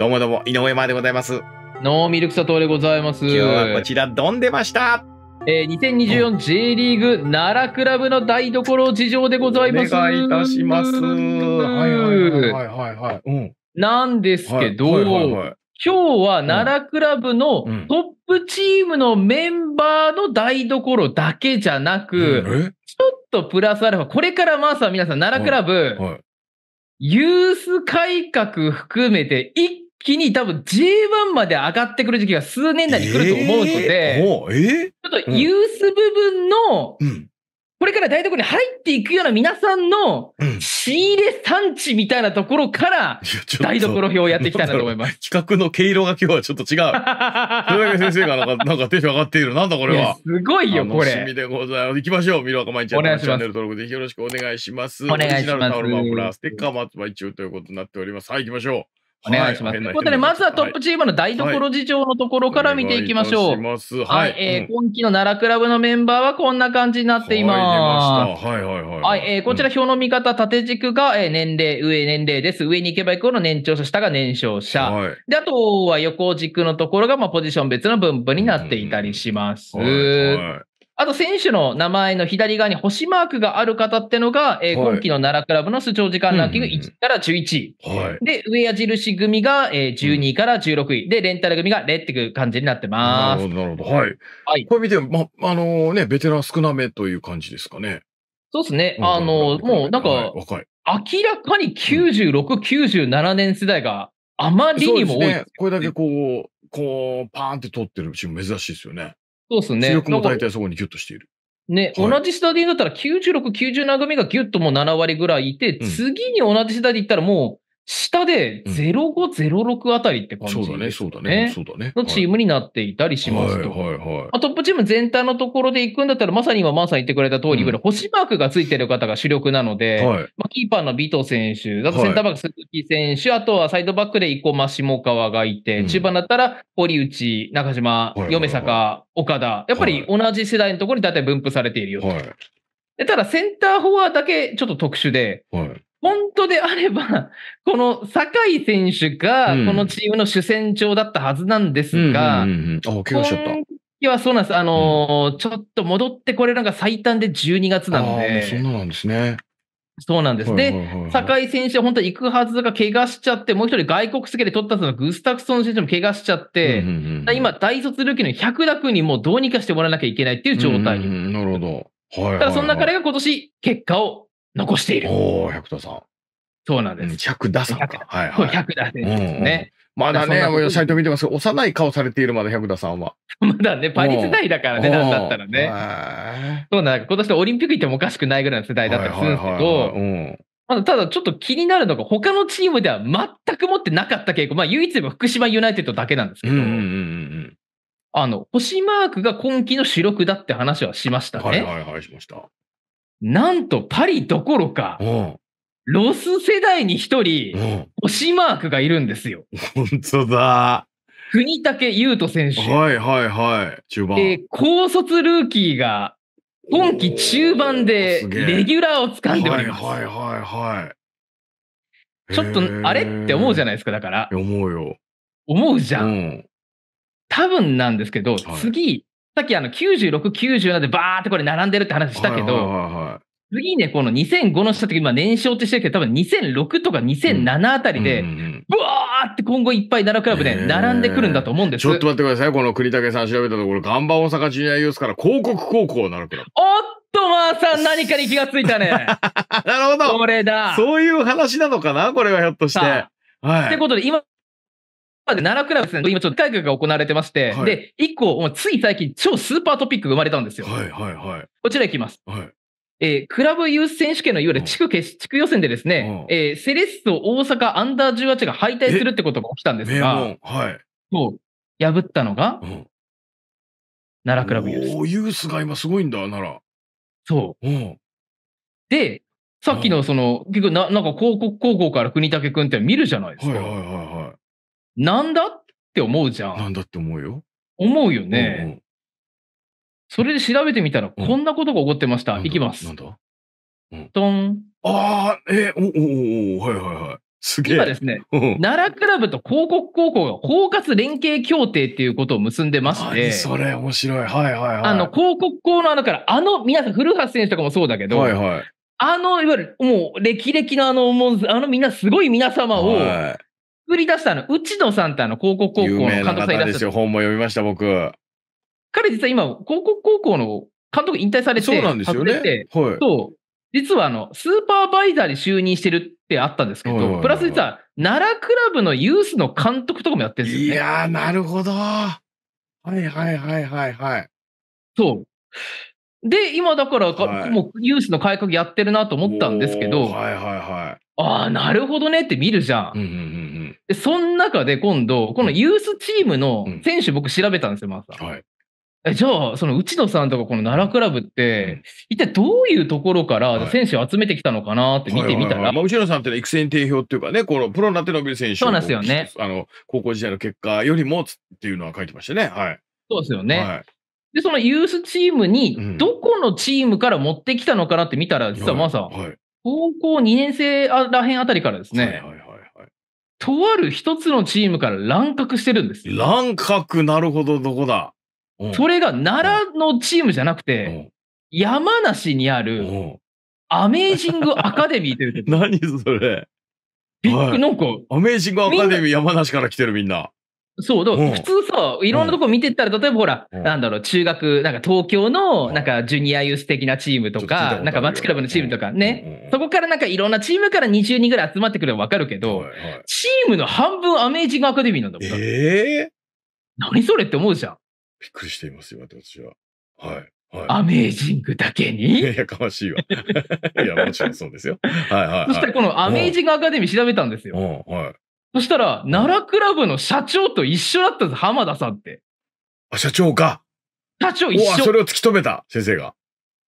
どうもどうも、井上までございます。ノーミルク佐藤でございます。今日はこちら、どんでました。えー、2024 J リーグ奈良クラブの台所事情でございます。お願いいたします。はいはいはいはいなんですけど、はいはいはいはい、今日は奈良クラブのトップチームのメンバーの台所だけじゃなく、ちょっとプラスアルファ、これからまずは皆さん奈良クラブ、はいはい、ユース改革含めて一気に多分 J1 まで上がってくる時期が数年内に来ると思うので、えーえー、ちょっとユース部分の、うん、これから台所に入っていくような皆さんの仕入れ産地みたいなところから、台所表をやっていきたいなと思います。企画の毛色が今日はちょっと違う。豊 先生がなんかなんかテンション上がっている。なんだこれは。すごいよ、これ。楽しみでございます。行きましょう。ミロアカマインチャンネル登録ぜひよろしくお願いします。お願いします。オリジナルタオルマプラステッカーも発売中ということになっております。はい、行きましょう。お願いします。ということで、まずはトップチームの台所事情のところから見ていきましょう。はい、え今期の奈良クラブのメンバーはこんな感じになっています。はい、はい、はい。えこちら表の見方、縦軸が、え年齢、上年齢です。上に行けば行くほど年長者、下が年少者。で、あとは横軸のところが、まあ、ポジション別の分布になっていたりします。はいあと選手の名前の左側に星マークがある方ってのが、えー、今季の奈良クラブの出場時間ランキング1から11位。はい、で、上矢印組が、えー、12位から16位。で、レンタル組が0っていう感じになってます。なるほど、なるほど。はい。はい、これ見て、ま、あのー、ね、ベテラン少なめという感じですかね。そうですね。あのー、もうなんか、はい、若い明らかに96、97年世代があまりにも多い、ね、これだけこう、こう、パーンって取ってるチーム珍しいですよね。そうですね。出力も大体そこにギュッとしている。ね、はい、同じスタディだったら96、97組がギュッともう7割ぐらいいて、うん、次に同じスタディ行ったらもう、下で0506あたりって感じそうだね、そうだね、そうだね。のチームになっていたりしますと。はいはいはい、トップチーム全体のところで行くんだったら、まさに今、マンさん言ってくれた通り、うん、星マークがついてる方が主力なので、はい、まあ、キーパーの尾藤選手、あとセンターバック鈴木選手、はい、あとはサイドバックで生駒、下川がいて、うん、中盤だったら堀内、中島、はいはいはい、嫁坂、岡田、やっぱり同じ世代のところに大体分布されているよと。はい、ただ、センターフォアだけちょっと特殊で、はい本当であれば、この酒井選手が、このチームの主戦場だったはずなんですが、うんうんうん、あ、怪我しちゃった。いや、そうなんです。あのーうん、ちょっと戻ってこれなんか最短で12月なので。そうなんですね。そうなんです。で、酒井選手は本当に行くはずが怪我しちゃって、もう一人外国籍で取ったそのグスタクソン選手も怪我しちゃって、うんうんうん、今、大卒ルーキーの百田君楽にもうどうにかしてもらわなきゃいけないっていう状態うんうんなるほど。はい、はい、だからそんな彼が今年結果を残している。おお、百田さん。そうなんです。百田さんか。はい、はい。百田選手ですね。まだね、サイト見てます幼い顔されているまだ百田さんは。まだね、パリ世代だからね、なんだったらね。そうなん今年オリンピック行ってもおかしくないぐらいの世代だったりするんですけど、ただちょっと気になるのが、他のチームでは全く持ってなかった傾向、まあ唯一言え福島ユナイテッドだけなんですけど、あの、星マークが今季の主力だって話はしましたね。はいはいはい、しました。なんとパリどころか、ロス世代に一人、推しマークがいるんですよ。本当だ。国武優斗選手。はいはいはい。中盤。えー、高卒ルーキーが、今季中盤でレギュラーを掴んでおります。はいはいはいはい。ちょっと、あれって思うじゃないですか、だから。思うよ。思うじゃん。うん、多分なんですけど、はい、次、さっきあの96、97でバーってこれ並んでるって話したけど、はいはいはい次ね、この2005の下って今年少ってしてるけど、多分2006とか2007あたりで、うん、ブワーって今後いっぱい奈良クラブね、並んでくるんだと思うんです、えー、ちょっと待ってください。この栗竹さん調べたところ、ガンバ大阪ジュニアユースから広告高校奈良クラブ。おっと、まーさん何かに気がついたね。なるほど。これだ。そういう話なのかなこれはひょっとして。はい。ってことで、今奈良クラブですね、今ちょっと会議が行われてまして、はい、で、一個、つい最近、超スーパートピックが生まれたんですよ。はいはいはい。こちらいきます。はい。えー、クラブユース選手権のいわゆる地区決、地区予選でですね、うえー、セレッソ大阪アンダー18が敗退するってことが起きたんですが、はい。そう、破ったのが、奈良クラブユース。おユースが今すごいんだ、奈良。そう。で、さっきのその、結局な、なんか広告高校から国武君って見るじゃないですか。はいはいはいはい。なんだって思うじゃん。なんだって思うよ。思うよね。うんうん、それで調べてみたら、こんなことが起こってました。うん、いきます。なんだドン。ああ、えおおおおはいはいはい。すげえ。今ですね、奈良クラブと広告高校が包括連携協定っていうことを結んでまして。それ面白い。はいはいはい。あの、広告校のあのから、あの、皆さん、古橋選手とかもそうだけど、はいはい。あの、いわゆる、もう、歴々のあの、あの、みんな、すごい皆様を、はいぶり出したの、内野さんってあの、広告高校の監督さんいらっしゃる。本も読みました、僕。彼実は今、広告高校の監督引退されて、そうなんですよね。てはい、そう。実はあの、スーパーバイザーに就任してるってあったんですけど、プラス実は、奈良クラブのユースの監督とかもやってるんですよ、ね、いやー、なるほど。はいはいはいはいはい。そう。で、今だから、はい、もうユースの改革やってるなと思ったんですけど、はいはいはああ、なるほどねって見るじゃん。で、その中で今度、このユースチームの選手、僕調べたんですよ、まさ、はい、じゃあ、その内野さんとかこの奈良クラブって、一体どういうところから選手を集めてきたのかなって見てみたら。まあ、内野さんって育成定評っていうかね、このプロになって伸びる選手そうなんですよね。あの、高校時代の結果よりもっていうのは書いてましたね。はい。そうですよね。はいで、そのユースチームに、どこのチームから持ってきたのかなって見たら、実はまさ、はい、高校2年生らへんあたりからですね、はいはいはいはい、とある一つのチームから乱獲してるんです。乱獲なるほど、どこだ。それが奈良のチームじゃなくて、山梨にあるアメージングアカデミーという。何それびっくり、なんか。アメージングアカデミー山梨から来てるみんな。そう、だから普通さ、いろんなとこ見てったら、例えばほら、なんだろう、中学、なんか東京の、なんかジュニアユース的なチームとか、なんかマッチクラブのチームとかね、そこからなんかいろんなチームから20人ぐらい集まってくるのわかるけど、チームの半分アメージングアカデミーなんだもん。ええ何それって思うじゃん。びっくりしていますよ、私は。はい。はい、アメージングだけにいや、かましいわ。いや、もちろんそうですよ。はいはい、そしたらこのアメージングアカデミー調べたんですよ。うん、はい。そしたら、奈良クラブの社長と一緒だったんです、浜田さんって。あ、社長か。社長一緒。それを突き止めた、先生が。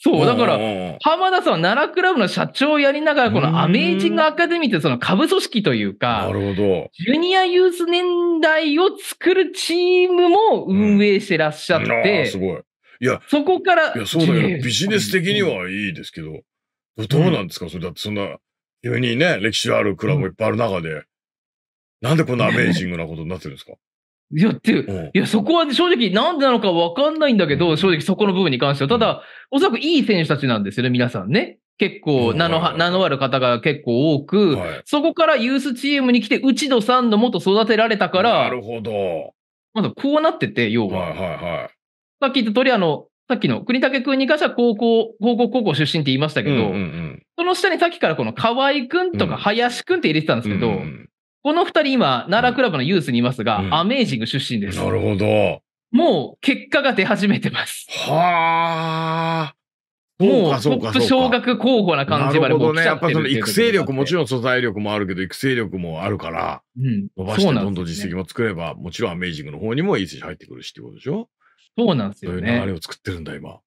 そう、だから、浜田さんは奈良クラブの社長をやりながら、このアメージングアカデミーってその下部組織というか、なるほど。ジュニアユース年代を作るチームも運営してらっしゃって、うん、すごい。いや、そこから。いや、そうだけど、ビジネス的にはいいですけど、どうなんですか、それだってそんな、急にね、歴史あるクラブもいっぱいある中で。なんでこんなアメージングなことになってるんですかいや、っていう、いや、そこは正直なんでなのかわかんないんだけど、正直そこの部分に関しては。ただ、おそらくいい選手たちなんですよね、皆さんね。結構名の、名のある方が結構多く、はい、そこからユースチームに来て、内野さんのもと育てられたから、なるほど。まずこうなってて、要は。はいはいはい。さっき言った通り、あの、さっきの国武君に関しては高校、高校高校出身って言いましたけど、うんうんうん、その下にさっきからこの河合君とか林君って入れてたんですけど、うんうんこの二人今、奈良クラブのユースにいますが、うん、アメージング出身です。なるほど。もう結果が出始めてます。はあ。もうトップ小学候補な感じまでもう来ちゃってるね。やっぱその育成力もちろん素材力もあるけど、育成力もあるから、うん、伸ばしてどんどん実績も作れば、ね、もちろんアメージングの方にもいい選手入ってくるしってことでしょそうなんですよね。そういう流れを作ってるんだ、今。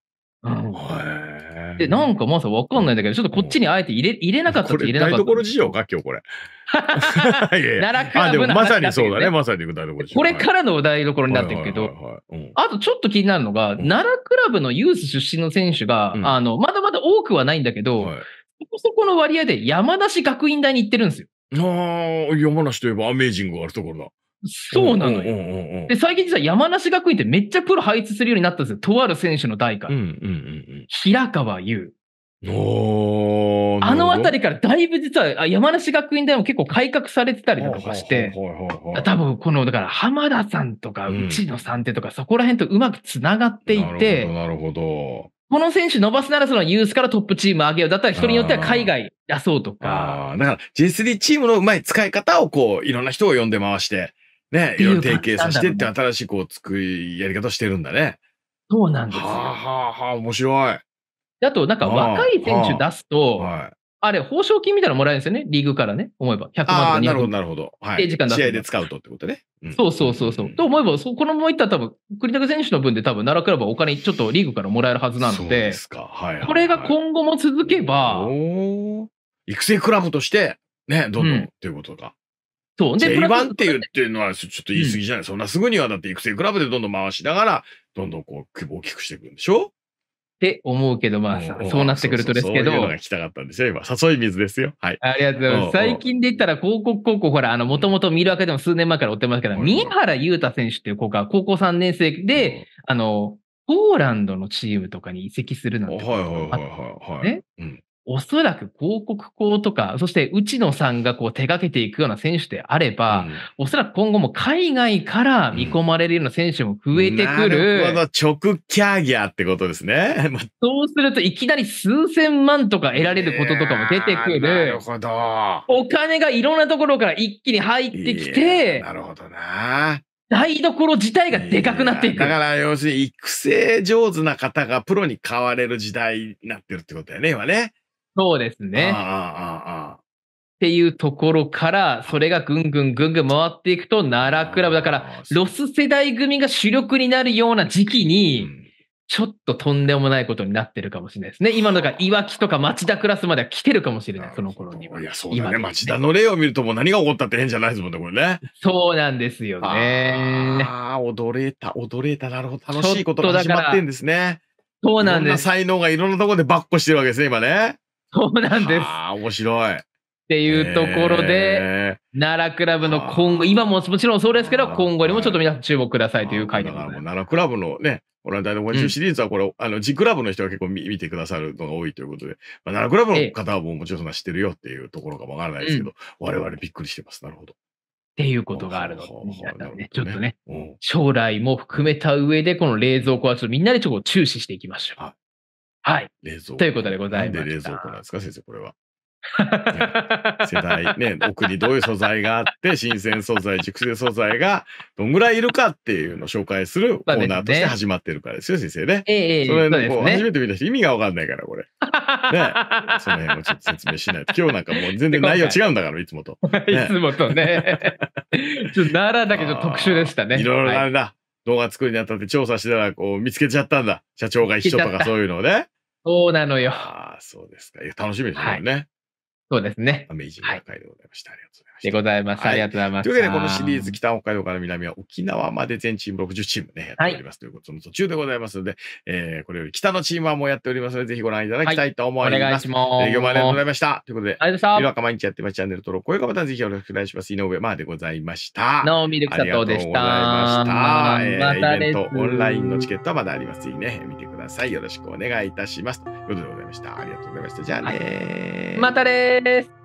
で、なんかまさわかんないんだけど、ちょっとこっちにあえて入れ入れなかったって入れなかった。台所事情か、今日これ。いやいや奈良あでもまさにそうだね、まさに台所これからの台所になっていくけど、あとちょっと気になるのが、うん、奈良クラブのユース出身の選手が、うん、あのまだまだ多くはないんだけど、はい、そこそこの割合で山梨学院大に行ってるんですよ。ああ、山梨といえばアメージングがあるところだ。そうなのよ、で、最近実は山梨学院ってめっちゃプロ配置するようになったんですよ。とある選手の代から。うんうんうん、平川優。おあのあたりからだいぶ実は山梨学院でも結構改革されてたりとかして、多分この、だから浜田さんとか内野さんってとか、そこら辺とうまくつながっていて、なるほど。この選手伸ばすならそのユースからトップチーム上げよう。だったら人によっては海外出そうとか。ああ、だから J3 チームのうまい使い方をこう、いろんな人を呼んで回して。ね、いろいろ提携させてって、新しいこう、作り、やり方してるんだね。そうなんですよ。はあ、はあ、面白い。あと、なんか若い選手出すと、はあはい、あれ、報奨金みたいなのもらえるんですよね、リーグからね、思えば。100万とか。なるほど、なるほど。はい、時間試合で使うとってことね。うん、そうそうそうそう、うん。と思えば、そこのままいったら多分、栗田選手の分で多分、奈良クラブはお金ちょっとリーグからもらえるはずなので、ですかはい、はい、これが今後も続けば、育成クラブとして、ね、どんどんっていうことか。そう。で、J1 って言ってるのはちょっと言い過ぎじゃない、うん、そんなすぐにはだって育成クラブでどんどん回しながら、どんどんこう、規模を大きくしていくんでしょって思うけど、まあ、そうなってくるとですけど。そういうのが来たかったんですよ、今。誘い水ですよ。はい。ありがとうございます。最近で言ったら、広告高校、ほら、あの、もともと見るわけでも数年前から追ってますけど、宮原雄太選手っていう子が高校3年生で、あの、ポーランドのチームとかに移籍するなんてはいはいはいはい、はい。ね、うん。おそらく広告校とか、そして内野さんがこう手掛けていくような選手であれば、うん、おそらく今後も海外から見込まれるような選手も増えてくる。うん、なるほど、直キャーギャーってことですね。そうすると、いきなり数千万とか得られることとかも出てくる。なるほど。お金がいろんなところから一気に入ってきて、なるほどな。台所自体がでかくなっていく。だから要するに育成上手な方がプロに変われる時代になってるってことだよね、今ね。そうですね。っていうところから、それがぐんぐんぐんぐん回っていくと、奈良クラブ、だから、ロス世代組が主力になるような時期に、ちょっととんでもないことになってるかもしれないですね。今のだから、いわきとか町田クラスまでは来てるかもしれない、その頃には。いや、そうだね。ね町田の例を見ると、もう何が起こったって変じゃないですもんね、これね。そうなんですよね。ああ、驚いた、驚いた、なるほど。楽しいことが始まってんですね。そうなんです。才能がいろんなところでばっこしてるわけですね、今ね。そうなんです。ああ、面白い。っていうところで、奈良クラブの今後、今ももちろんそうですけど、今後にもちょっと皆さん注目くださいという回答奈良クラブのね、オランダのこ週シリーズはこれ、うん、あの、ジクラブの人が結構見てくださるのが多いということで、まあ、奈良クラブの方はもうもちろんそんな知ってるよっていうところがわからないですけど、うん、我々びっくりしてます。なるほど。っていうことがあるので、ちょっとね、将来も含めた上で、この冷蔵庫はちょっとみんなでちょっと注視していきましょう。はい。冷蔵庫。ということでございます。なんで冷蔵庫なんですか、先生、これは。世代ね、奥にどういう素材があって、新鮮素材、熟成素材がどんぐらいいるかっていうのを紹介するコーナーとして始まってるからですよ、先生ね。ええ、それの、う、初めて見た人意味がわかんないから、これ。ね。その辺をちょっと説明しないと。今日なんかもう全然内容違うんだから、いつもと。いつもとね。ちょっと奈良だけど特殊でしたね。いろいろあれだ。動画作りにあたって調査してたら、こう、見つけちゃったんだ。社長が一緒とかそういうのをね。そうなのよ。ああ、そうですか。いや楽しみですね。はいそうですね。アメージングでございました。ありがとうございます。でございます。ありがとうございます。というわけで、このシリーズ、北北海道から南は沖縄まで全チーム60チームね、やっております、ということの途中でございますので、えこれより北のチームはもうやっておりますので、ぜひご覧いただきたいと思います。い、お願いします。営業もありがとうございました。ということで、ありがとうございました。いは毎日やってますチャンネル登録、高評価ボタンぜひよろしくお願いします。井上までございました。なおみるくさとでした。ありがとうございました。またイオンラインのチケットはまだあります。いいね。見てください。よろしくお願いいたします。ということでございました。ありがとうございました。じゃあね、またです。